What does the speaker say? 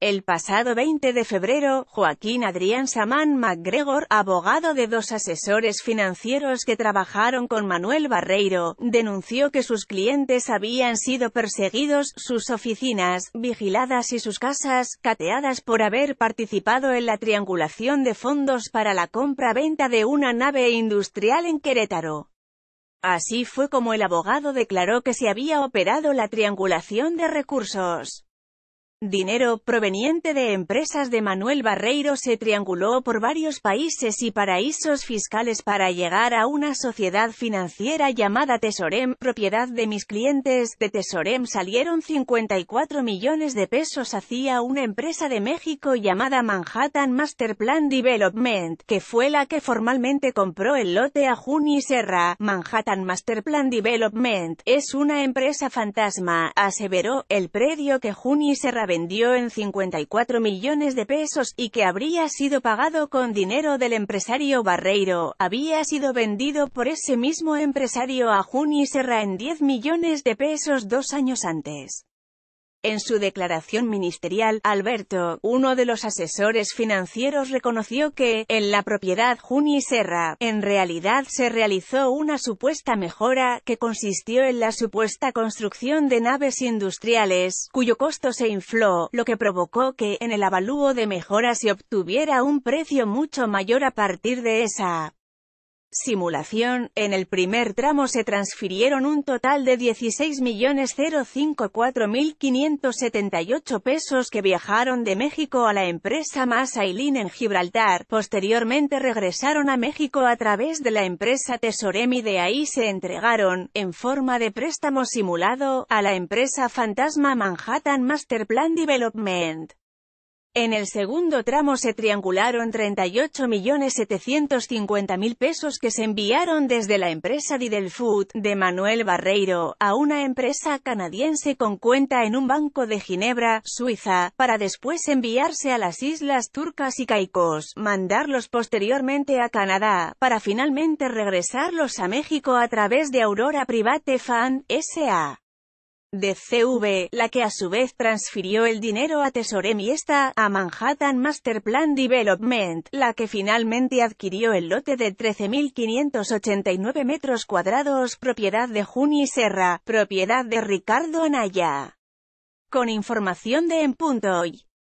El pasado 20 de febrero, Joaquín Adrián Samán MacGregor, abogado de dos asesores financieros que trabajaron con Manuel Barreiro, denunció que sus clientes habían sido perseguidos, sus oficinas, vigiladas y sus casas, cateadas por haber participado en la triangulación de fondos para la compra-venta de una nave industrial en Querétaro. Así fue como el abogado declaró que se había operado la triangulación de recursos. Dinero proveniente de empresas de Manuel Barreiro se trianguló por varios países y paraísos fiscales para llegar a una sociedad financiera llamada Tesorem, propiedad de mis clientes. De Tesorem salieron 54 millones de pesos hacia una empresa de México llamada Manhattan Master Plan Development, que fue la que formalmente compró el lote a Juni Serra. Manhattan Master Plan Development es una empresa fantasma, aseveró el predio que Juni Serra vendió en 54 millones de pesos, y que habría sido pagado con dinero del empresario Barreiro, había sido vendido por ese mismo empresario a Juni Serra en 10 millones de pesos dos años antes. En su declaración ministerial, Alberto, uno de los asesores financieros reconoció que, en la propiedad Juni Serra, en realidad se realizó una supuesta mejora, que consistió en la supuesta construcción de naves industriales, cuyo costo se infló, lo que provocó que, en el avalúo de mejora se obtuviera un precio mucho mayor a partir de esa Simulación, en el primer tramo se transfirieron un total de 16.054.578 pesos que viajaron de México a la empresa Masailin en Gibraltar, posteriormente regresaron a México a través de la empresa y de ahí se entregaron, en forma de préstamo simulado, a la empresa fantasma Manhattan Master Plan Development. En el segundo tramo se triangularon 38.750.000 pesos que se enviaron desde la empresa Food de Manuel Barreiro, a una empresa canadiense con cuenta en un banco de Ginebra, Suiza, para después enviarse a las islas Turcas y Caicos, mandarlos posteriormente a Canadá, para finalmente regresarlos a México a través de Aurora Private Fan, S.A de CV, la que a su vez transfirió el dinero a Tesorem esta, a Manhattan Master Plan Development, la que finalmente adquirió el lote de 13.589 metros cuadrados, propiedad de Juni Serra, propiedad de Ricardo Anaya. Con información de En Punto Hoy.